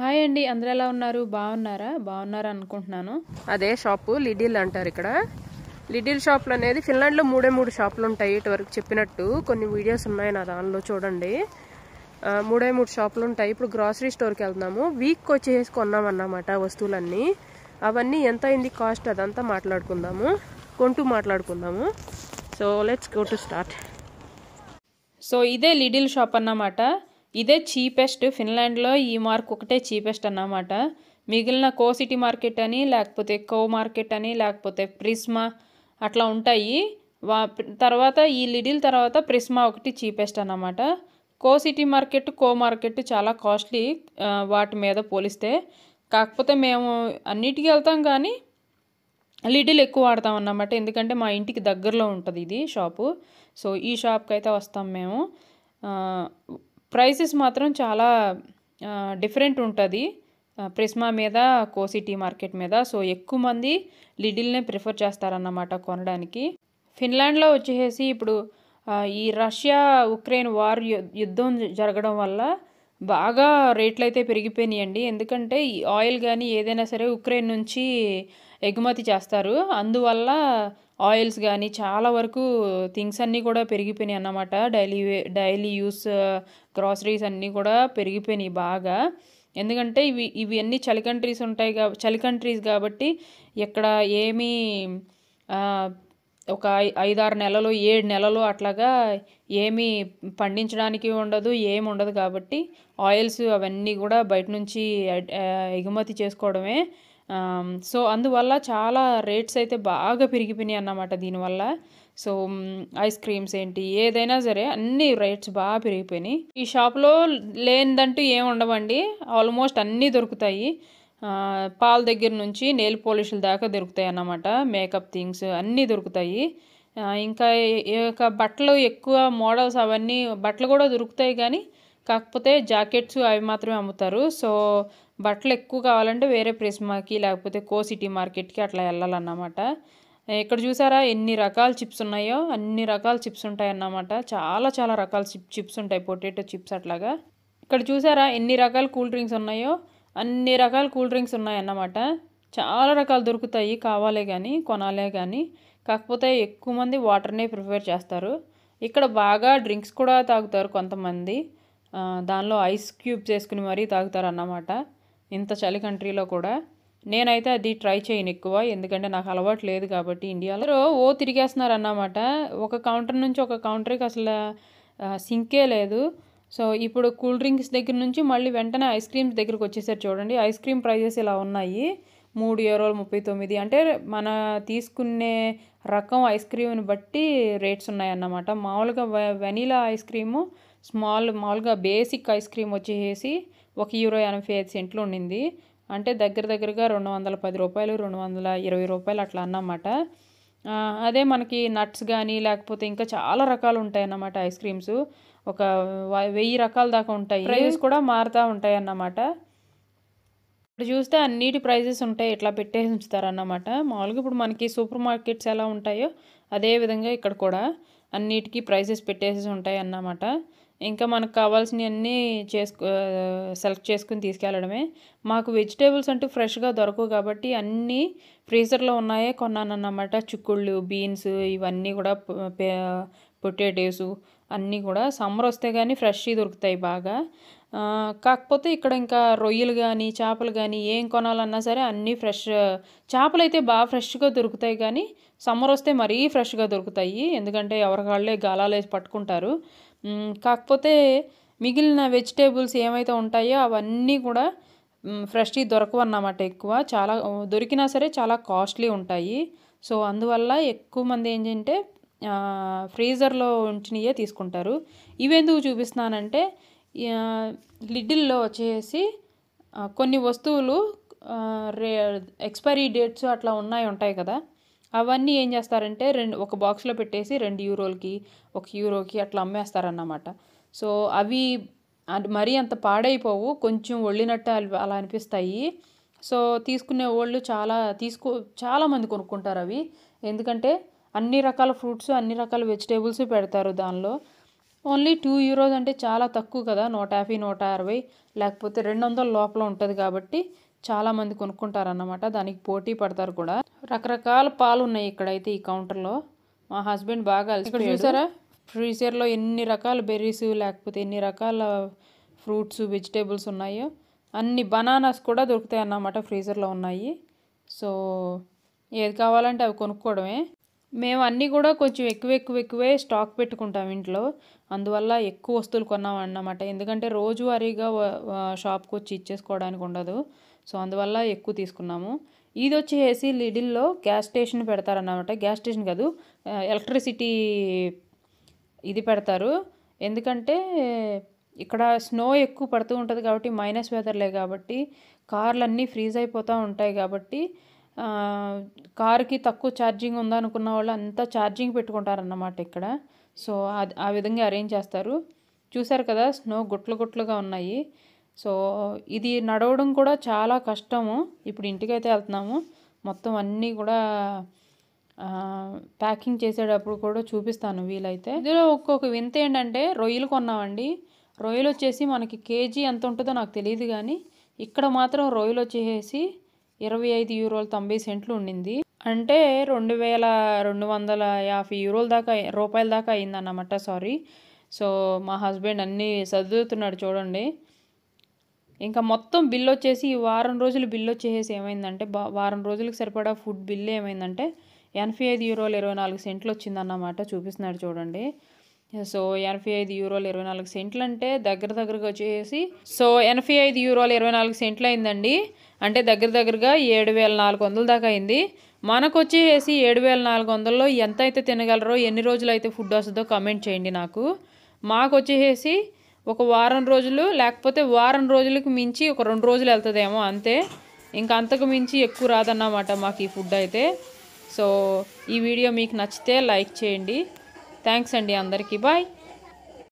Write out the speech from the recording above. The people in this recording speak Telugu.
హాయ్ అండి అందరు ఎలా ఉన్నారు బాగున్నారా బాగున్నారా అనుకుంటున్నాను అదే షాపు లిడిల్ అంటారు ఇక్కడ లిడిల్ షాపులు అనేది ఫిన్లాండ్లో మూడే మూడు షాపులు ఉంటాయి ఇటువరకు చెప్పినట్టు కొన్ని వీడియోస్ ఉన్నాయి నా దానిలో చూడండి మూడే మూడు షాపులు ఉంటాయి ఇప్పుడు గ్రాసరీ స్టోర్కి వెళ్తున్నాము వీక్ వచ్చేసి కొన్నామన్నమాట వస్తువులన్నీ అవన్నీ ఎంత అయింది కాస్ట్ అదంతా మాట్లాడుకుందాము కొంటూ మాట్లాడుకుందాము so let's go to start so ఇదే లిడిల్ షాప్ అన్నమాట ఇదే చీపెస్ట్ ఫిన్లాండ్లో ఈ మార్క్ ఒకటే చీపెస్ట్ అన్నమాట మిగిలిన కోసిటీ మార్కెట్ అని లేకపోతే కో మార్కెట్ అని లేకపోతే ప్రిస్మా అట్లా ఉంటాయి వా తర్వాత ఈ లిడిల్ తర్వాత ప్రిస్మా ఒకటి చీపెస్ట్ అన్నమాట K Citymarket K market చాలా కాస్ట్లీ వాటి మీద పోలిస్తే కాకపోతే మేము అన్నిటికీ వెళ్తాం కానీ లిడిల్ ఎక్కువ వాడతాం అన్నమాట ఎందుకంటే మా ఇంటికి దగ్గరలో ఉంటుంది ఇది షాపు సో ఈ షాప్కి అయితే వస్తాం మేము ప్రైసెస్ మాత్రం చాలా డిఫరెంట్ ఉంటుంది ప్రిస్మా మీద కోసిటీ మార్కెట్ మీద సో ఎక్కువ మంది లిడిల్నే ప్రిఫర్ చేస్తారన్నమాట కొనడానికి ఫిన్లాండ్లో వచ్చేసి ఇప్పుడు ఈ రష్యా ఉక్రెయిన్ వార్ యుద్ధం జరగడం వల్ల బాగా రేట్లు అయితే పెరిగిపోయినాయండి ఎందుకంటే ఈ ఆయిల్ కానీ ఏదైనా సరే ఉక్రెయిన్ నుంచి ఎగుమతి చేస్తారు అందువల్ల ఆయిల్స్ కానీ చాలా వరకు థింగ్స్ అన్నీ కూడా పెరిగిపోయినాయి అన్నమాట డైలీ డైలీ యూస్ గ్రాసరీస్ అన్నీ కూడా పెరిగిపోయినాయి బాగా ఎందుకంటే ఇవి ఇవి అన్నీ చలి కంట్రీస్ ఉంటాయి కా చలి కంట్రీస్ కాబట్టి ఇక్కడ ఏమీ ఒక ఐదారు నెలలు ఏడు నెలలు అట్లాగా ఏమీ పండించడానికి ఉండదు ఏమి ఉండదు కాబట్టి ఆయిల్స్ అవన్నీ కూడా బయట నుంచి ఎగుమతి చేసుకోవడమే సో అందువల్ల చాలా రేట్స్ అయితే బాగా పెరిగిపోయినాయి అన్నమాట దీనివల్ల సో ఐస్ క్రీమ్స్ ఏంటి ఏదైనా సరే అన్ని రేట్స్ బాగా పెరిగిపోయినాయి ఈ షాప్లో లేనిదంటూ ఏముండవండి ఉండవండి ఆల్మోస్ట్ అన్నీ దొరుకుతాయి పాల దగ్గర నుంచి నెయిల్ పాలిష్ల దాకా దొరుకుతాయి అన్నమాట మేకప్ థింగ్స్ అన్నీ దొరుకుతాయి ఇంకా ఇంకా బట్టలు ఎక్కువ మోడల్స్ అవన్నీ బట్టలు కూడా దొరుకుతాయి కానీ కాకపోతే జాకెట్స్ అవి మాత్రమే అమ్ముతారు సో బట్టలు ఎక్కువ కావాలంటే వేరే ప్రిస్మాకి లేకపోతే కో సిటీ మార్కెట్కి అట్లా వెళ్ళాలన్నమాట ఇక్కడ చూసారా ఎన్ని రకాల చిప్స్ ఉన్నాయో అన్ని రకాల చిప్స్ ఉంటాయన్నమాట చాలా చాలా రకాల చిప్స్ ఉంటాయి పొటాటో చిప్స్ అట్లాగా ఇక్కడ చూసారా ఎన్ని రకాల కూల్ డ్రింక్స్ ఉన్నాయో అన్ని రకాల కూల్ డ్రింక్స్ ఉన్నాయన్నమాట చాలా రకాలు దొరుకుతాయి కావాలే కానీ కొనాలే కానీ కాకపోతే ఎక్కువ మంది వాటర్నే ప్రిఫర్ చేస్తారు ఇక్కడ బాగా డ్రింక్స్ కూడా తాగుతారు కొంతమంది దానిలో ఐస్ క్యూబ్స్ వేసుకుని మరీ తాగుతారన్నమాట ఇంత చలి కంట్రీలో కూడా నేనైతే అది ట్రై చేయను ఎక్కువ ఎందుకంటే నాకు అలవాటు లేదు కాబట్టి ఇండియాలో ఓ తిరిగేస్తున్నారన్నమాట ఒక కౌంటర్ నుంచి ఒక కౌంటర్కి అసలు సింకే లేదు సో ఇప్పుడు కూల్ డ్రింక్స్ దగ్గర నుంచి మళ్ళీ వెంటనే ఐస్ క్రీమ్స్ దగ్గరకు వచ్చేసారు చూడండి ఐస్ క్రీమ్ ప్రైజెస్ ఇలా ఉన్నాయి మూడు యూరోలు ముప్పై తొమ్మిది అంటే మన తీసుకునే రకం ఐస్ క్రీమ్ని బట్టి రేట్స్ ఉన్నాయన్నమాట మామూలుగా వెనీలా ఐస్ క్రీము స్మాల్ మామూలుగా బేసిక్ ఐస్ క్రీమ్ వచ్చేసి ఒక యూరో ఎనభై ఐదు సెంట్లు ఉండింది అంటే దగ్గర దగ్గరగా రెండు వందల పది రూపాయలు రెండు వందల ఇరవై రూపాయలు అట్లా అన్నమాట అదే మనకి నట్స్ కానీ లేకపోతే ఇంకా చాలా రకాలు ఉంటాయి అన్నమాట ఐస్ క్రీమ్స్ ఒక వెయ్యి రకాల దాకా ఉంటాయి ప్రైజెస్ కూడా మారుతూ ఉంటాయి అన్నమాట ఇప్పుడు చూస్తే అన్నిటి ప్రైజెస్ ఉంటాయి ఇట్లా పెట్టేసి ఉంచుతారన్నమాట మామూలుగా ఇప్పుడు మనకి సూపర్ మార్కెట్స్ ఎలా ఉంటాయో అదే విధంగా ఇక్కడ కూడా అన్నిటికీ ప్రైజెస్ పెట్టేసి ఉంటాయి అన్నమాట ఇంకా మనకు కావాల్సినవన్నీ చేసుకో సెలెక్ట్ చేసుకుని తీసుకెళ్ళడమే మాకు వెజిటేబుల్స్ అంటూ ఫ్రెష్గా దొరకవు కాబట్టి అన్నీ ఫ్రీజర్లో ఉన్నాయే కొన్నానన్నమాట చిక్కుళ్ళు బీన్స్ ఇవన్నీ కూడా పొటాటోస్ అన్నీ కూడా సమ్మర్ వస్తే కానీ ఫ్రెష్ దొరుకుతాయి బాగా కాకపోతే ఇక్కడ ఇంకా రొయ్యలు కానీ చేపలు కానీ ఏం కొనాలన్నా సరే అన్నీ ఫ్రెష్ చేపలు అయితే బాగా ఫ్రెష్గా దొరుకుతాయి కానీ సమ్మర్ వస్తే మరీ ఫ్రెష్గా దొరుకుతాయి ఎందుకంటే ఎవరికాళ్ళే గాలాలు వేసి పట్టుకుంటారు కాకపోతే మిగిలిన వెజిటేబుల్స్ ఏమైతే ఉంటాయో అవన్నీ కూడా ఫ్రెష్వి దొరకవు అన్నమాట ఎక్కువ చాలా దొరికినా సరే చాలా కాస్ట్లీ ఉంటాయి సో అందువల్ల ఎక్కువ మంది ఏంటంటే ఫ్రీజర్లో ఉంచినయే తీసుకుంటారు ఇవెందుకు చూపిస్తున్నానంటే లిడ్డిల్లో వచ్చేసి కొన్ని వస్తువులు రే ఎక్స్పైరీ డేట్స్ అట్లా ఉన్నాయి ఉంటాయి కదా అవన్నీ ఏం చేస్తారంటే రెండు ఒక బాక్స్లో పెట్టేసి రెండు యూరోలకి ఒక యూరోకి అట్లా అమ్మేస్తారన్నమాట సో అవి మరీ అంత పాడైపోవు కొంచెం ఒళ్ళినట్టు అలా అనిపిస్తాయి సో తీసుకునే వాళ్ళు చాలా తీసుకో చాలామంది కొనుక్కుంటారు అవి ఎందుకంటే అన్ని రకాల ఫ్రూట్స్ అన్ని రకాల వెజిటేబుల్స్ పెడతారు దానిలో ఓన్లీ టూ యూరోస్ అంటే చాలా తక్కువ కదా నూట యాభై నూట అరవై లేకపోతే రెండు వందల లోపల ఉంటుంది కాబట్టి చాలామంది కొనుక్కుంటారన్నమాట దానికి పోటీ పడతారు కూడా రకరకాల పాలు ఉన్నాయి ఇక్కడైతే ఈ కౌంటర్లో మా హస్బెండ్ బాగా ఇక్కడ చూసారా ఫ్రీజర్లో ఎన్ని రకాల బెర్రీస్ లేకపోతే ఎన్ని రకాల ఫ్రూట్స్ వెజిటేబుల్స్ ఉన్నాయో అన్ని బనానాస్ కూడా దొరుకుతాయి అన్నమాట ఫ్రీజర్లో ఉన్నాయి సో ఏది కావాలంటే అవి కొనుక్కోవడమే మేము అన్నీ కూడా కొంచెం ఎక్కువ ఎక్కువ ఎక్కువే స్టాక్ పెట్టుకుంటాం ఇంట్లో అందువల్ల ఎక్కువ వస్తువులు కొన్నాం అన్నమాట ఎందుకంటే రోజువారీగా షాప్కి వచ్చి ఇచ్చేసుకోవడానికి ఉండదు సో అందువల్ల ఎక్కువ తీసుకున్నాము ఇది వచ్చేసి లిడిల్లో గ్యాస్ స్టేషన్ పెడతారన్నమాట గ్యాస్ స్టేషన్ కాదు ఎలక్ట్రిసిటీ ఇది పెడతారు ఎందుకంటే ఇక్కడ స్నో ఎక్కువ పడుతూ ఉంటుంది కాబట్టి మైనస్ వెదర్లే కాబట్టి కార్లు అన్నీ ఫ్రీజ్ అయిపోతూ ఉంటాయి కాబట్టి కార్కి తక్కువ ఛార్జింగ్ ఉందనుకున్న వాళ్ళు అంతా ఛార్జింగ్ పెట్టుకుంటారన్నమాట ఇక్కడ సో ఆ విధంగా అరేంజ్ చేస్తారు చూసారు కదా స్నో గుట్లు గుట్లుగా ఉన్నాయి సో ఇది నడవడం కూడా చాలా కష్టము ఇప్పుడు ఇంటికైతే వెళ్తున్నాము మొత్తం అన్నీ కూడా ప్యాకింగ్ చేసేటప్పుడు కూడా చూపిస్తాను వీలైతే ఇందులో ఒక్కొక్క వింత ఏంటంటే రొయ్యలు కొన్నామండి రొయ్యలు వచ్చేసి మనకి కేజీ ఎంత ఉంటుందో నాకు తెలియదు కానీ ఇక్కడ మాత్రం రొయ్యలు వచ్చేసి ఇరవై ఐదు యూరోలు తొంభై సెంట్లు ఉండింది అంటే రెండు వేల రెండు వందల యాభై యూరోల దాకా రూపాయల దాకా అయిందన్నమాట సారీ సో మా హస్బెండ్ అన్నీ సర్దుతున్నాడు చూడండి ఇంకా మొత్తం బిల్ వచ్చేసి ఈ వారం రోజులు బిల్ వచ్చేసి ఏమైందంటే వారం రోజులకు సరిపడా ఫుడ్ బిల్ ఏమైందంటే ఎనభై ఐదు యూరోలు ఇరవై నాలుగు సెంట్లు వచ్చిందన్నమాట చూపిస్తున్నాడు చూడండి సో ఎనభై ఐదు యూరోలు ఇరవై నాలుగు సెంట్లు అంటే దగ్గర దగ్గరగా వచ్చేసి సో ఎనభై ఐదు యూరోలు ఇరవై నాలుగు సెంట్లు అయిందండి అంటే దగ్గర దగ్గరగా ఏడు వేల నాలుగు వందల దాకా అయింది మనకు వచ్చేసి ఏడు వేల నాలుగు వందల్లో ఎంత అయితే తినగలరో ఎన్ని రోజులు అయితే ఫుడ్ వస్తుందో కమెంట్ చేయండి నాకు మాకు వచ్చేసి ఒక వారం రోజులు లేకపోతే వారం రోజులకు మించి ఒక రెండు రోజులు వెళ్తుందేమో అంతే ఇంకా అంతకు మించి ఎక్కువ రాదన్నమాట మాకు ఈ ఫుడ్ అయితే సో ఈ వీడియో మీకు నచ్చితే లైక్ చేయండి థ్యాంక్స్ అండి అందరికీ బాయ్